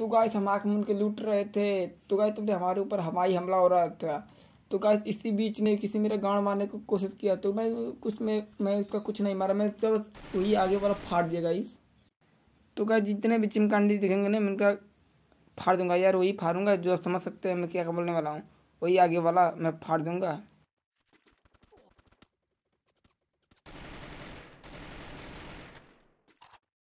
तो गाइस हम आँख मून के लूट रहे थे तो गाइस तब हमारे ऊपर हवाई हमला हो रहा था तो गाइस इसी बीच ने किसी मेरा गांड मारने की को कोशिश किया तो मैं कुछ में मैं उसका कुछ नहीं मारा मैं तो वही आगे वाला फाड़ दिया गाइस तो गाइस जितने भी चिमकांडी दिखेंगे ना मैं उनका फाड़ दूंगा यार वही फाड़ूंगा जो समझ सकते हैं मैं क्या बोलने वाला हूँ वही आगे वाला मैं फाड़ दूंगा